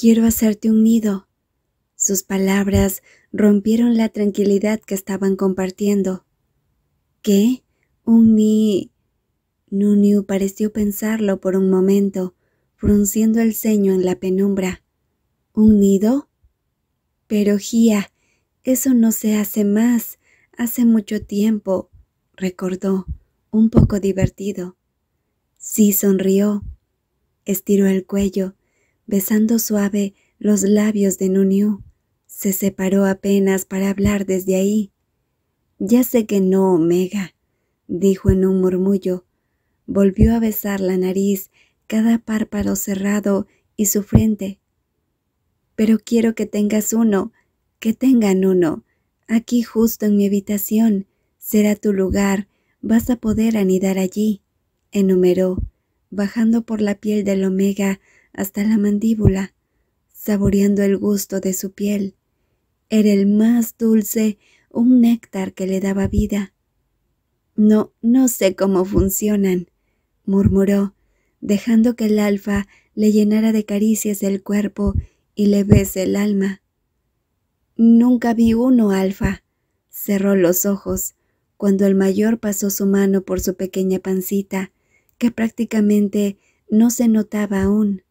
Quiero hacerte un nido. Sus palabras rompieron la tranquilidad que estaban compartiendo. ¿Qué? Un ni... Nuniu pareció pensarlo por un momento, frunciendo el ceño en la penumbra. ¿Un nido? Pero Gia, eso no se hace más. Hace mucho tiempo, recordó, un poco divertido. Sí sonrió. Estiró el cuello besando suave los labios de Nuniu. Se separó apenas para hablar desde ahí. Ya sé que no, Omega, dijo en un murmullo. Volvió a besar la nariz, cada párpado cerrado y su frente. Pero quiero que tengas uno, que tengan uno. Aquí justo en mi habitación. Será tu lugar. Vas a poder anidar allí, enumeró, bajando por la piel del omega hasta la mandíbula, saboreando el gusto de su piel. Era el más dulce, un néctar que le daba vida. No, no sé cómo funcionan, murmuró, dejando que el alfa le llenara de caricias el cuerpo y le bese el alma. Nunca vi uno, alfa. Cerró los ojos cuando el mayor pasó su mano por su pequeña pancita, que prácticamente no se notaba aún.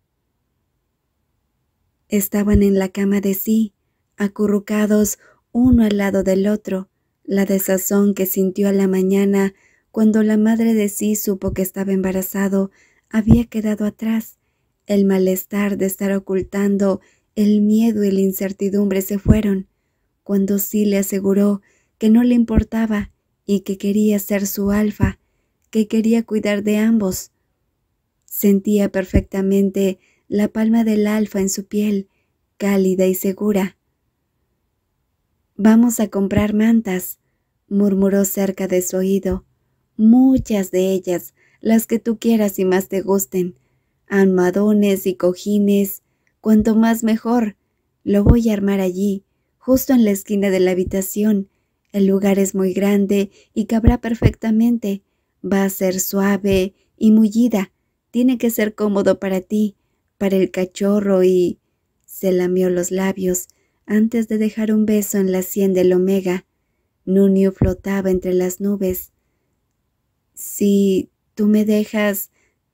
Estaban en la cama de sí, acurrucados uno al lado del otro, la desazón que sintió a la mañana cuando la madre de sí supo que estaba embarazado había quedado atrás. El malestar de estar ocultando, el miedo y la incertidumbre se fueron. Cuando sí le aseguró que no le importaba y que quería ser su alfa, que quería cuidar de ambos. Sentía perfectamente la palma del alfa en su piel, cálida y segura. Vamos a comprar mantas, murmuró cerca de su oído. Muchas de ellas, las que tú quieras y más te gusten. Almohadones y cojines, cuanto más mejor. Lo voy a armar allí, justo en la esquina de la habitación. El lugar es muy grande y cabrá perfectamente. Va a ser suave y mullida. Tiene que ser cómodo para ti para el cachorro y se lamió los labios antes de dejar un beso en la sien del omega. Nunio flotaba entre las nubes. Si tú me dejas,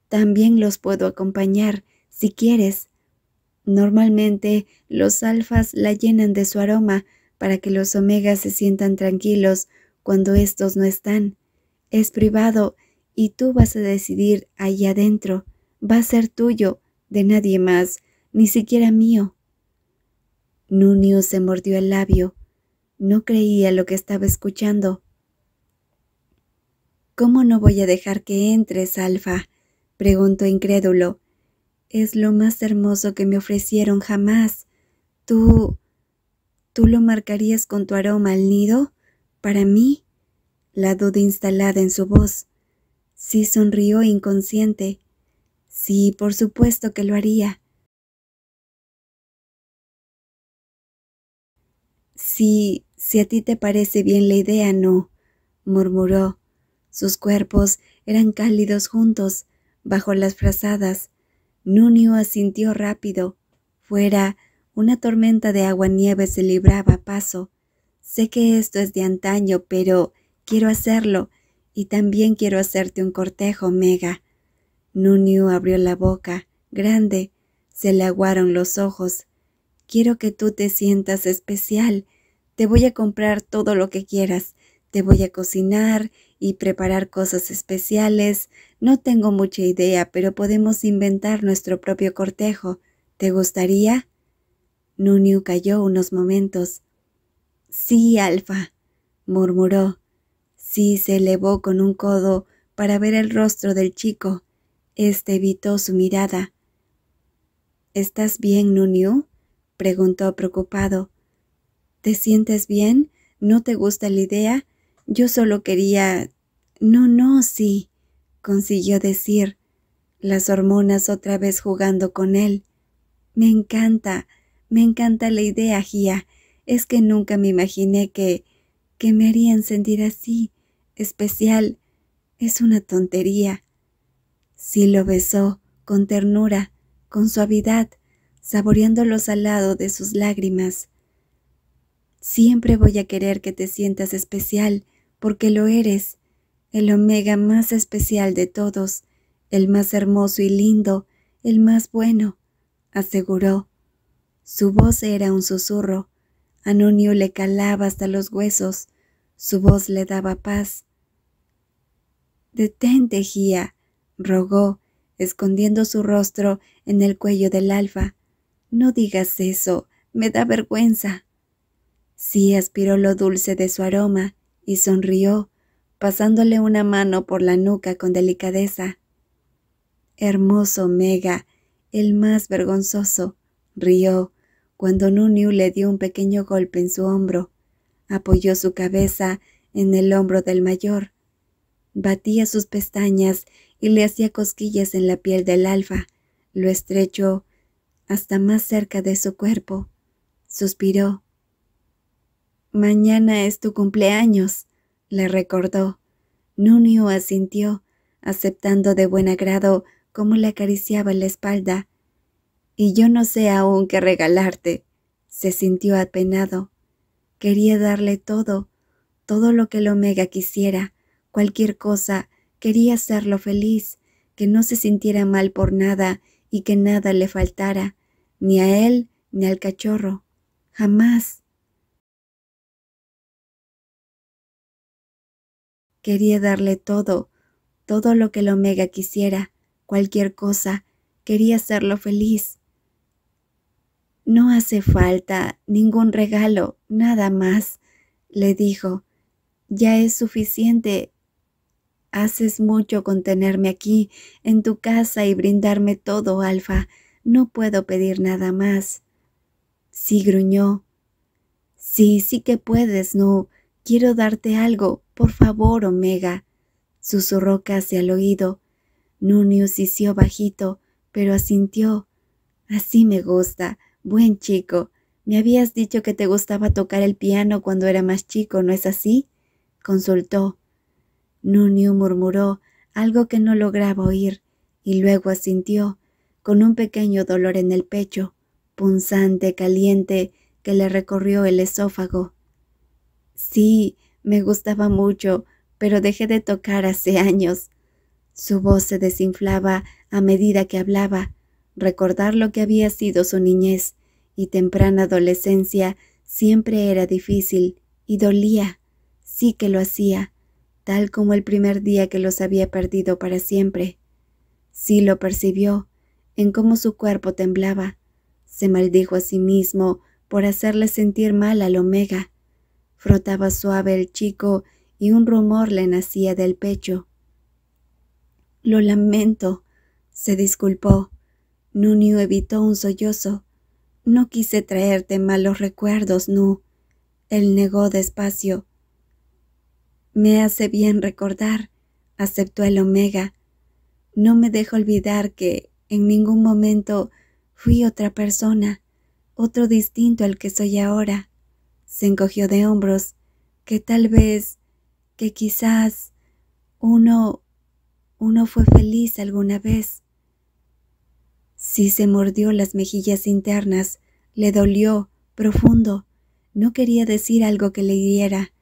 también los puedo acompañar, si quieres. Normalmente los alfas la llenan de su aroma para que los omegas se sientan tranquilos cuando estos no están. Es privado y tú vas a decidir ahí adentro. Va a ser tuyo de nadie más, ni siquiera mío. Nunio se mordió el labio. No creía lo que estaba escuchando. ¿Cómo no voy a dejar que entres, Alfa? preguntó incrédulo. Es lo más hermoso que me ofrecieron jamás. Tú. ¿Tú lo marcarías con tu aroma al nido? Para mí. La duda instalada en su voz. Sí sonrió inconsciente. Sí, por supuesto que lo haría. Sí, si a ti te parece bien la idea, no, murmuró. Sus cuerpos eran cálidos juntos, bajo las frazadas. Nunio asintió rápido. Fuera, una tormenta de agua-nieve se libraba a paso. Sé que esto es de antaño, pero quiero hacerlo, y también quiero hacerte un cortejo, Mega. Nuniu abrió la boca, grande, se le aguaron los ojos. Quiero que tú te sientas especial. Te voy a comprar todo lo que quieras. Te voy a cocinar y preparar cosas especiales. No tengo mucha idea, pero podemos inventar nuestro propio cortejo. ¿Te gustaría? Nuniu calló unos momentos. Sí, Alfa, murmuró. Sí se elevó con un codo para ver el rostro del chico. Este evitó su mirada. ¿Estás bien, Nunyu? preguntó preocupado. ¿Te sientes bien? ¿No te gusta la idea? Yo solo quería... No, no, sí, consiguió decir, las hormonas otra vez jugando con él. Me encanta, me encanta la idea, Gia. Es que nunca me imaginé que... que me harían sentir así, especial. Es una tontería, Sí lo besó con ternura, con suavidad, saboreando al salado de sus lágrimas. Siempre voy a querer que te sientas especial, porque lo eres, el omega más especial de todos, el más hermoso y lindo, el más bueno, aseguró. Su voz era un susurro. Anonio le calaba hasta los huesos. Su voz le daba paz. Detente, rogó, escondiendo su rostro en el cuello del alfa. No digas eso, me da vergüenza. Sí aspiró lo dulce de su aroma y sonrió, pasándole una mano por la nuca con delicadeza. Hermoso Mega, el más vergonzoso, rió cuando Nuniu le dio un pequeño golpe en su hombro. Apoyó su cabeza en el hombro del mayor. Batía sus pestañas y le hacía cosquillas en la piel del alfa. Lo estrechó hasta más cerca de su cuerpo. Suspiró. Mañana es tu cumpleaños, le recordó. Nunio asintió, aceptando de buen agrado cómo le acariciaba la espalda. Y yo no sé aún qué regalarte. Se sintió apenado. Quería darle todo, todo lo que el Omega quisiera, cualquier cosa, Quería hacerlo feliz, que no se sintiera mal por nada y que nada le faltara, ni a él ni al cachorro. Jamás. Quería darle todo, todo lo que el omega quisiera, cualquier cosa. Quería hacerlo feliz. No hace falta ningún regalo, nada más, le dijo. Ya es suficiente Haces mucho con tenerme aquí, en tu casa y brindarme todo, Alfa. No puedo pedir nada más. Sí, gruñó. Sí, sí que puedes, no. Quiero darte algo, por favor, Omega. Susurró casi al oído. Nunius hició bajito, pero asintió. Así me gusta, buen chico. Me habías dicho que te gustaba tocar el piano cuando era más chico, ¿no es así? Consultó. Núñez murmuró algo que no lograba oír y luego asintió, con un pequeño dolor en el pecho, punzante, caliente, que le recorrió el esófago. Sí, me gustaba mucho, pero dejé de tocar hace años. Su voz se desinflaba a medida que hablaba. Recordar lo que había sido su niñez y temprana adolescencia siempre era difícil y dolía. Sí que lo hacía tal como el primer día que los había perdido para siempre. Sí lo percibió, en cómo su cuerpo temblaba. Se maldijo a sí mismo por hacerle sentir mal al omega. Frotaba suave el chico y un rumor le nacía del pecho. Lo lamento, se disculpó. Nunu evitó un sollozo. No quise traerte malos recuerdos, Nu. Él negó despacio. Me hace bien recordar, aceptó el Omega. No me dejo olvidar que en ningún momento fui otra persona, otro distinto al que soy ahora. Se encogió de hombros, que tal vez, que quizás, uno, uno fue feliz alguna vez. Sí se mordió las mejillas internas, le dolió, profundo. No quería decir algo que le hiriera.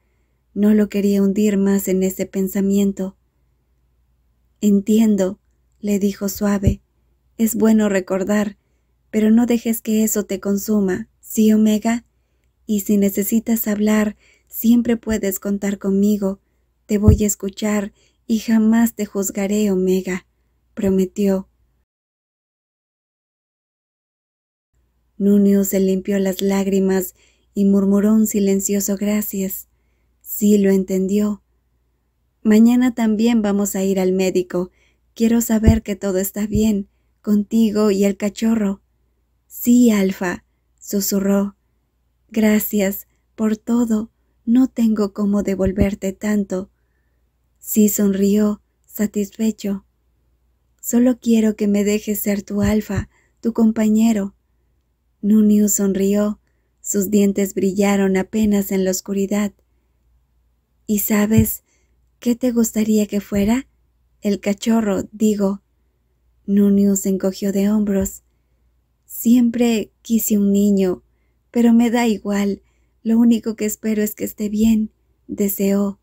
No lo quería hundir más en ese pensamiento. Entiendo, le dijo suave. Es bueno recordar, pero no dejes que eso te consuma, ¿sí, Omega? Y si necesitas hablar, siempre puedes contar conmigo. Te voy a escuchar y jamás te juzgaré, Omega, prometió. Núñez se limpió las lágrimas y murmuró un silencioso gracias. Sí, lo entendió. Mañana también vamos a ir al médico. Quiero saber que todo está bien, contigo y el cachorro. Sí, Alfa, susurró. Gracias por todo. No tengo cómo devolverte tanto. Sí, sonrió, satisfecho. Solo quiero que me dejes ser tu alfa, tu compañero. Nuniu sonrió. Sus dientes brillaron apenas en la oscuridad. ¿Y sabes qué te gustaría que fuera? El cachorro, digo. se encogió de hombros. Siempre quise un niño, pero me da igual. Lo único que espero es que esté bien, deseó.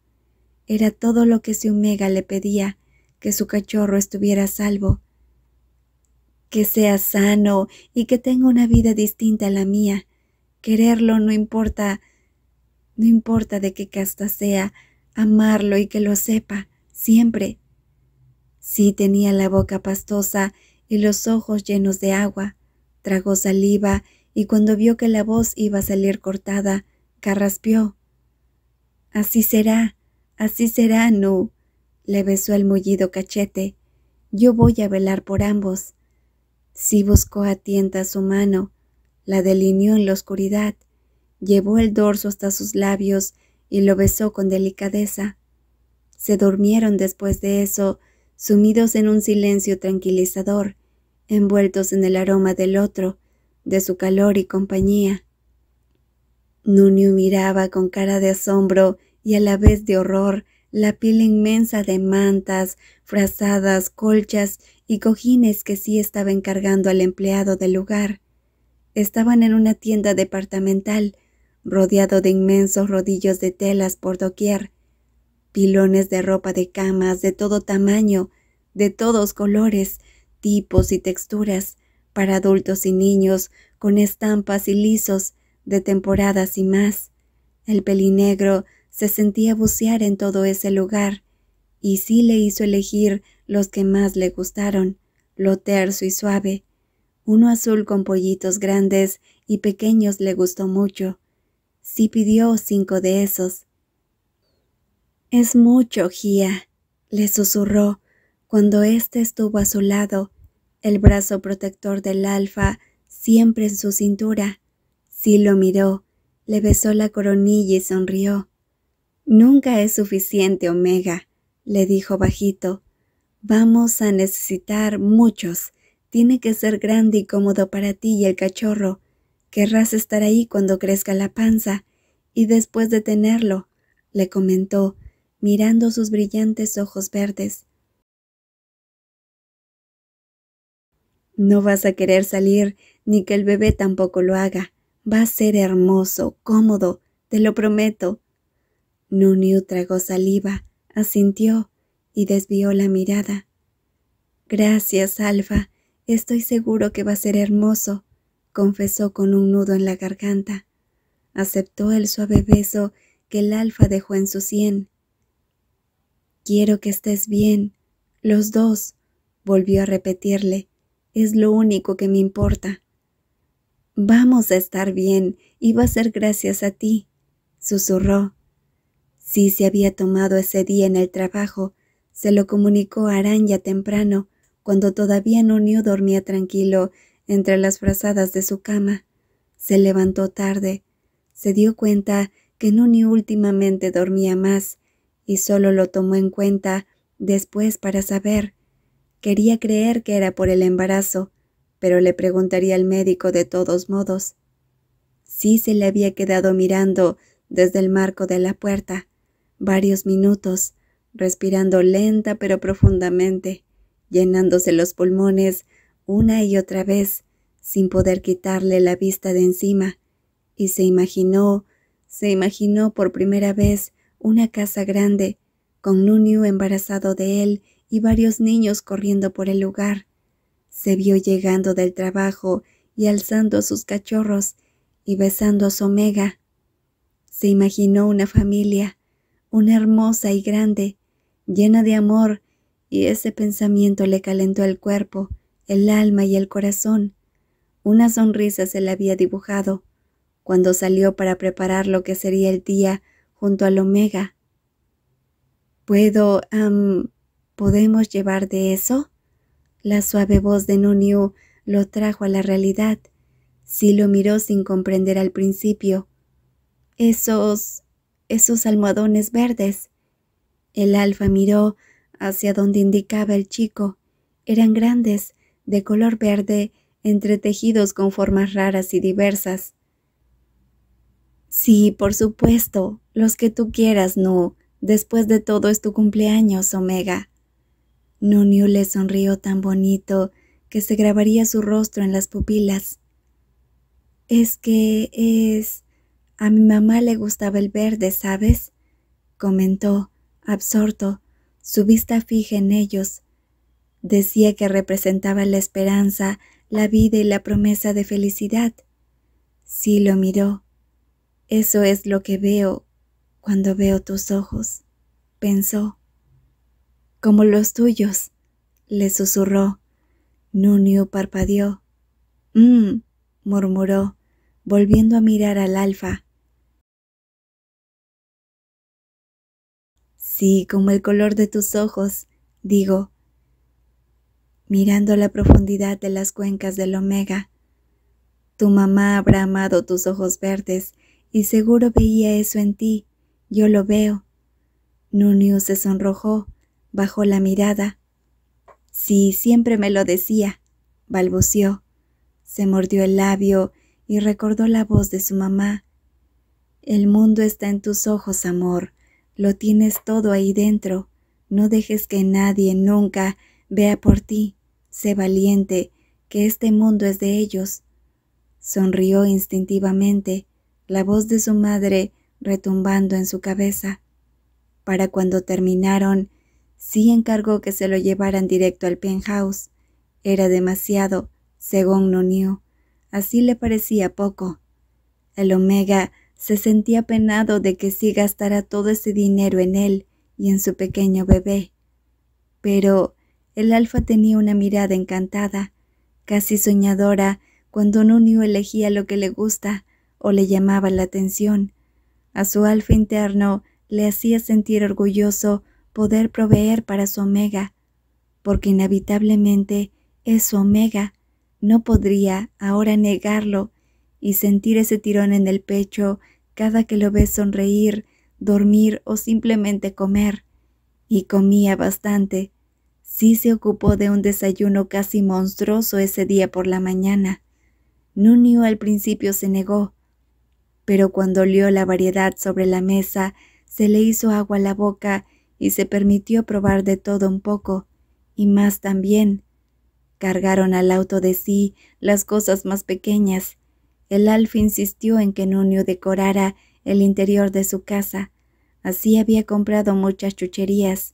Era todo lo que su mega le pedía, que su cachorro estuviera salvo. Que sea sano y que tenga una vida distinta a la mía. Quererlo no importa no importa de qué casta sea, amarlo y que lo sepa, siempre. Sí tenía la boca pastosa y los ojos llenos de agua. Tragó saliva y cuando vio que la voz iba a salir cortada, carraspeó. Así será, así será, No. Le besó el mullido cachete. Yo voy a velar por ambos. Sí buscó a tientas su mano, la delineó en la oscuridad llevó el dorso hasta sus labios y lo besó con delicadeza. Se durmieron después de eso, sumidos en un silencio tranquilizador, envueltos en el aroma del otro, de su calor y compañía. Nunio miraba con cara de asombro y a la vez de horror la pila inmensa de mantas, frazadas, colchas y cojines que sí estaba encargando al empleado del lugar. Estaban en una tienda departamental rodeado de inmensos rodillos de telas por doquier, pilones de ropa de camas de todo tamaño, de todos colores, tipos y texturas, para adultos y niños, con estampas y lisos, de temporadas y más. El pelinegro se sentía bucear en todo ese lugar, y sí le hizo elegir los que más le gustaron, lo terso y suave. Uno azul con pollitos grandes y pequeños le gustó mucho, si pidió cinco de esos. Es mucho, Gia, le susurró cuando éste estuvo a su lado, el brazo protector del alfa siempre en su cintura. Si lo miró, le besó la coronilla y sonrió. Nunca es suficiente, Omega, le dijo bajito. Vamos a necesitar muchos. Tiene que ser grande y cómodo para ti y el cachorro. Querrás estar ahí cuando crezca la panza, y después de tenerlo, le comentó, mirando sus brillantes ojos verdes. No vas a querer salir, ni que el bebé tampoco lo haga. Va a ser hermoso, cómodo, te lo prometo. Nuniu tragó saliva, asintió y desvió la mirada. Gracias, Alfa. Estoy seguro que va a ser hermoso confesó con un nudo en la garganta. Aceptó el suave beso que el alfa dejó en su sien. Quiero que estés bien, los dos, volvió a repetirle. Es lo único que me importa. Vamos a estar bien y va a ser gracias a ti, susurró. Si se había tomado ese día en el trabajo, se lo comunicó a Araña temprano, cuando todavía Nuño dormía tranquilo entre las frazadas de su cama. Se levantó tarde, se dio cuenta que no ni últimamente dormía más, y solo lo tomó en cuenta después para saber. Quería creer que era por el embarazo, pero le preguntaría al médico de todos modos. Sí se le había quedado mirando desde el marco de la puerta, varios minutos, respirando lenta pero profundamente, llenándose los pulmones una y otra vez sin poder quitarle la vista de encima, y se imaginó, se imaginó por primera vez una casa grande, con Nuniu embarazado de él y varios niños corriendo por el lugar. Se vio llegando del trabajo y alzando a sus cachorros y besando a su omega. Se imaginó una familia, una hermosa y grande, llena de amor, y ese pensamiento le calentó el cuerpo el alma y el corazón. Una sonrisa se le había dibujado cuando salió para preparar lo que sería el día junto al Omega. ¿Puedo, podemos llevar de eso? La suave voz de Nuniu lo trajo a la realidad. Sí lo miró sin comprender al principio. Esos, esos almohadones verdes. El alfa miró hacia donde indicaba el chico. Eran grandes, de color verde, entretejidos con formas raras y diversas. Sí, por supuesto, los que tú quieras, no. Después de todo es tu cumpleaños, Omega. Nuniu le sonrió tan bonito que se grabaría su rostro en las pupilas. Es que es... A mi mamá le gustaba el verde, ¿sabes? comentó, absorto, su vista fija en ellos, Decía que representaba la esperanza, la vida y la promesa de felicidad. Sí lo miró. Eso es lo que veo cuando veo tus ojos, pensó. Como los tuyos, le susurró. Nunio parpadeó. Mmm, murmuró, volviendo a mirar al alfa. Sí, como el color de tus ojos, digo, mirando la profundidad de las cuencas del Omega. Tu mamá habrá amado tus ojos verdes, y seguro veía eso en ti, yo lo veo. Núñez se sonrojó, bajó la mirada. Sí, siempre me lo decía, balbució. Se mordió el labio y recordó la voz de su mamá. El mundo está en tus ojos, amor. Lo tienes todo ahí dentro. No dejes que nadie nunca vea por ti. Sé valiente, que este mundo es de ellos. Sonrió instintivamente, la voz de su madre retumbando en su cabeza. Para cuando terminaron, sí encargó que se lo llevaran directo al penthouse. Era demasiado, según Nuniu. Así le parecía poco. El Omega se sentía penado de que sí gastara todo ese dinero en él y en su pequeño bebé. Pero el alfa tenía una mirada encantada, casi soñadora, cuando niño elegía lo que le gusta o le llamaba la atención. A su alfa interno le hacía sentir orgulloso poder proveer para su omega, porque inevitablemente es su omega. No podría ahora negarlo y sentir ese tirón en el pecho cada que lo ve sonreír, dormir o simplemente comer. Y comía bastante, Sí se ocupó de un desayuno casi monstruoso ese día por la mañana. Nunio al principio se negó, pero cuando olió la variedad sobre la mesa, se le hizo agua a la boca y se permitió probar de todo un poco, y más también. Cargaron al auto de sí las cosas más pequeñas. El alfa insistió en que Nunio decorara el interior de su casa. Así había comprado muchas chucherías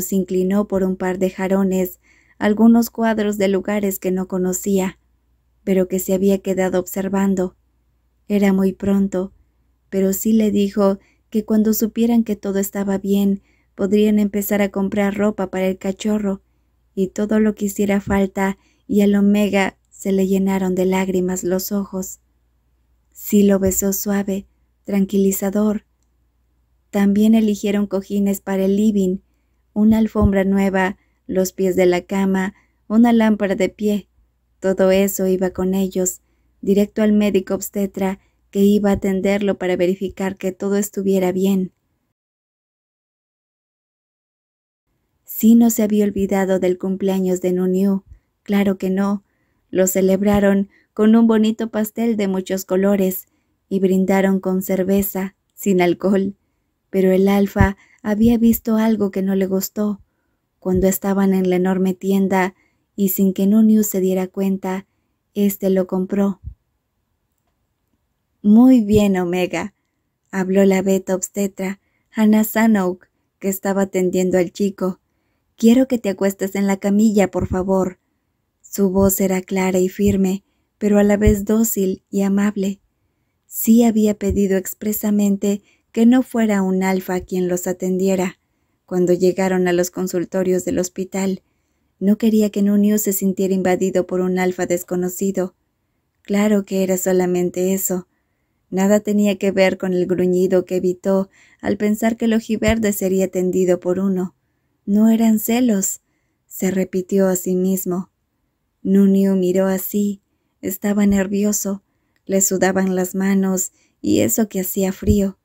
se inclinó por un par de jarones algunos cuadros de lugares que no conocía, pero que se había quedado observando. Era muy pronto, pero sí le dijo que cuando supieran que todo estaba bien, podrían empezar a comprar ropa para el cachorro, y todo lo que hiciera falta, y al omega se le llenaron de lágrimas los ojos. Sí lo besó suave, tranquilizador. También eligieron cojines para el living, una alfombra nueva, los pies de la cama, una lámpara de pie. Todo eso iba con ellos, directo al médico obstetra que iba a atenderlo para verificar que todo estuviera bien. Si no se había olvidado del cumpleaños de Nuniu, claro que no. Lo celebraron con un bonito pastel de muchos colores y brindaron con cerveza, sin alcohol. Pero el alfa había visto algo que no le gustó. Cuando estaban en la enorme tienda y sin que Nunius se diera cuenta, éste lo compró. Muy bien, Omega, habló la beta obstetra, Hannah Sanouk, que estaba atendiendo al chico. Quiero que te acuestes en la camilla, por favor. Su voz era clara y firme, pero a la vez dócil y amable. Sí había pedido expresamente que no fuera un alfa quien los atendiera. Cuando llegaron a los consultorios del hospital, no quería que Nunio se sintiera invadido por un alfa desconocido. Claro que era solamente eso. Nada tenía que ver con el gruñido que evitó al pensar que el ojiverde sería atendido por uno. No eran celos, se repitió a sí mismo. Nunio miró así. Estaba nervioso. Le sudaban las manos y eso que hacía frío.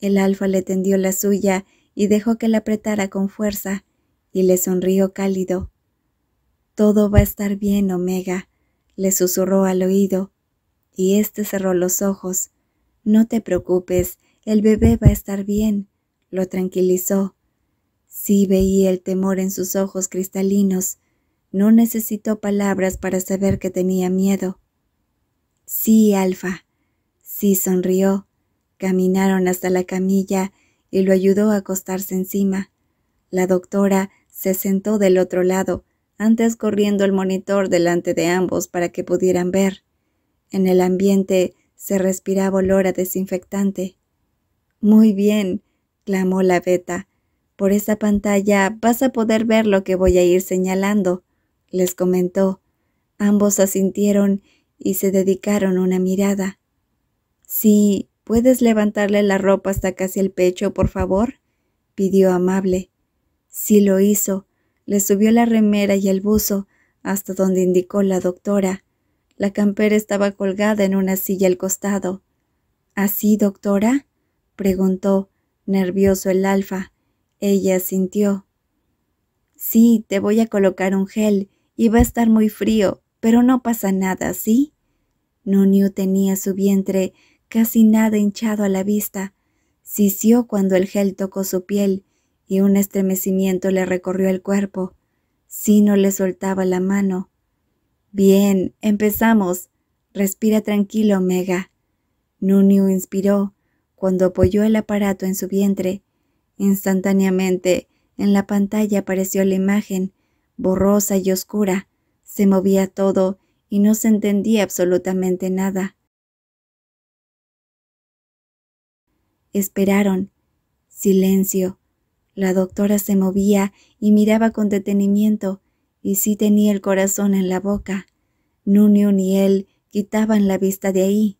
El alfa le tendió la suya y dejó que la apretara con fuerza, y le sonrió cálido. Todo va a estar bien, Omega, le susurró al oído, y éste cerró los ojos. No te preocupes, el bebé va a estar bien, lo tranquilizó. Sí veía el temor en sus ojos cristalinos. No necesitó palabras para saber que tenía miedo. Sí, Alfa. Sí sonrió. Caminaron hasta la camilla y lo ayudó a acostarse encima. La doctora se sentó del otro lado, antes corriendo el monitor delante de ambos para que pudieran ver. En el ambiente se respiraba olor a desinfectante. Muy bien, clamó la beta. Por esa pantalla vas a poder ver lo que voy a ir señalando, les comentó. Ambos asintieron y se dedicaron una mirada. Sí, ¿Puedes levantarle la ropa hasta casi el pecho, por favor? pidió amable. Sí lo hizo. Le subió la remera y el buzo hasta donde indicó la doctora. La campera estaba colgada en una silla al costado. ¿Así, doctora? preguntó, nervioso el alfa. Ella sintió. Sí, te voy a colocar un gel y va a estar muy frío, pero no pasa nada, ¿sí? Nunyu tenía su vientre casi nada hinchado a la vista, sisió cuando el gel tocó su piel y un estremecimiento le recorrió el cuerpo. no le soltaba la mano. Bien, empezamos. Respira tranquilo, Mega. Nunio inspiró cuando apoyó el aparato en su vientre. Instantáneamente, en la pantalla apareció la imagen, borrosa y oscura. Se movía todo y no se entendía absolutamente nada. Esperaron. Silencio. La doctora se movía y miraba con detenimiento, y sí tenía el corazón en la boca. Nunio ni él quitaban la vista de ahí.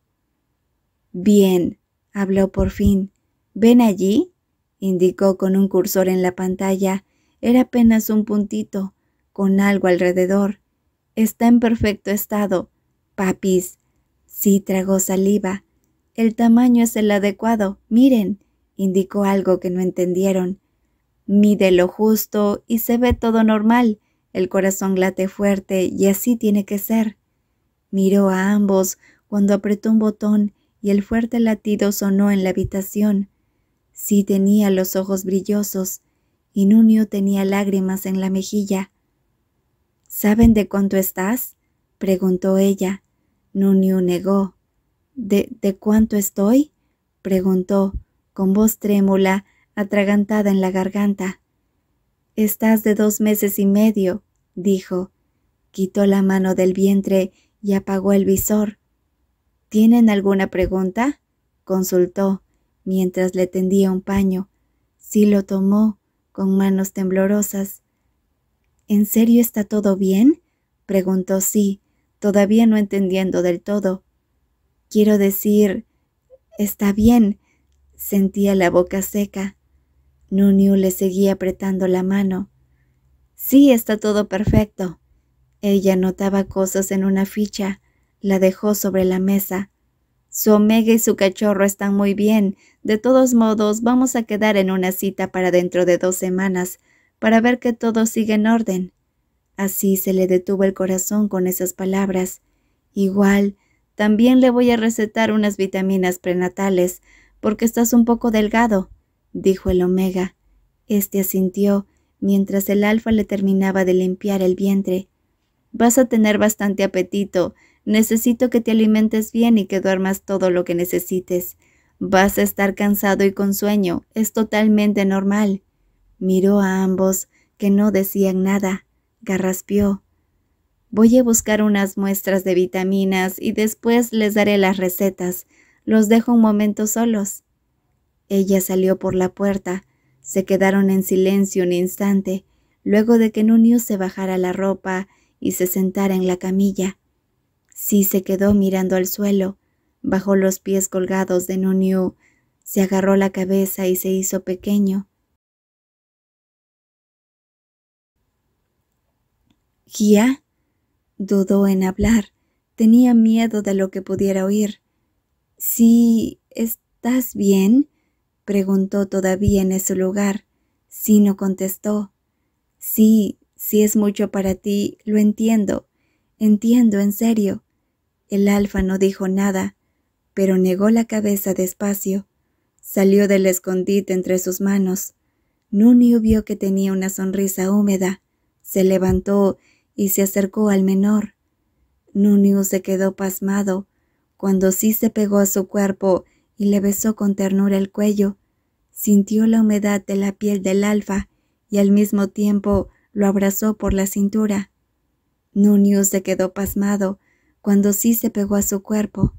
Bien, habló por fin. ¿Ven allí? indicó con un cursor en la pantalla. Era apenas un puntito, con algo alrededor. Está en perfecto estado. Papis. Sí tragó saliva. El tamaño es el adecuado. Miren, indicó algo que no entendieron. Mide lo justo y se ve todo normal. El corazón late fuerte y así tiene que ser. Miró a ambos cuando apretó un botón y el fuerte latido sonó en la habitación. Sí tenía los ojos brillosos y Nunio tenía lágrimas en la mejilla. ¿Saben de cuánto estás? preguntó ella. Nunio negó. ¿De, cuánto estoy? preguntó, con voz trémula, atragantada en la garganta. Estás de dos meses y medio, dijo. Quitó la mano del vientre y apagó el visor. ¿Tienen alguna pregunta? consultó, mientras le tendía un paño. Sí lo tomó, con manos temblorosas. ¿En serio está todo bien? preguntó sí, todavía no entendiendo del todo. Quiero decir, está bien. Sentía la boca seca. Nuniu le seguía apretando la mano. Sí, está todo perfecto. Ella notaba cosas en una ficha. La dejó sobre la mesa. Su omega y su cachorro están muy bien. De todos modos, vamos a quedar en una cita para dentro de dos semanas, para ver que todo sigue en orden. Así se le detuvo el corazón con esas palabras. Igual también le voy a recetar unas vitaminas prenatales, porque estás un poco delgado, dijo el omega. Este asintió, mientras el alfa le terminaba de limpiar el vientre. Vas a tener bastante apetito. Necesito que te alimentes bien y que duermas todo lo que necesites. Vas a estar cansado y con sueño. Es totalmente normal. Miró a ambos, que no decían nada. Garraspió. Voy a buscar unas muestras de vitaminas y después les daré las recetas. Los dejo un momento solos. Ella salió por la puerta. Se quedaron en silencio un instante, luego de que Nunio se bajara la ropa y se sentara en la camilla. Sí se quedó mirando al suelo, bajó los pies colgados de Nunio, se agarró la cabeza y se hizo pequeño. ¿Gia? Dudó en hablar. Tenía miedo de lo que pudiera oír. Sí, ¿estás bien? preguntó todavía en ese lugar. Sino contestó. Sí, si es mucho para ti, lo entiendo. Entiendo, en serio. El alfa no dijo nada, pero negó la cabeza despacio. Salió del escondite entre sus manos. Nunio vio que tenía una sonrisa húmeda. Se levantó y se acercó al menor. Núñez se quedó pasmado cuando sí se pegó a su cuerpo y le besó con ternura el cuello. Sintió la humedad de la piel del alfa y al mismo tiempo lo abrazó por la cintura. Núñez se quedó pasmado cuando sí se pegó a su cuerpo.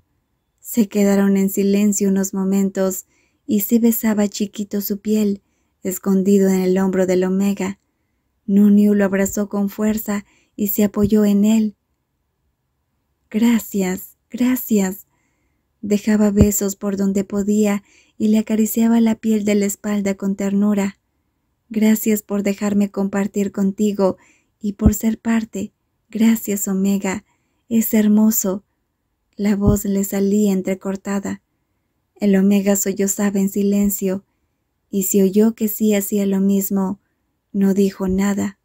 Se quedaron en silencio unos momentos y sí besaba chiquito su piel, escondido en el hombro del Omega. Núñez lo abrazó con fuerza y se apoyó en él. Gracias, gracias. Dejaba besos por donde podía y le acariciaba la piel de la espalda con ternura. Gracias por dejarme compartir contigo y por ser parte. Gracias, Omega. Es hermoso. La voz le salía entrecortada. El Omega sollozaba en silencio, y se oyó que sí hacía lo mismo. No dijo nada.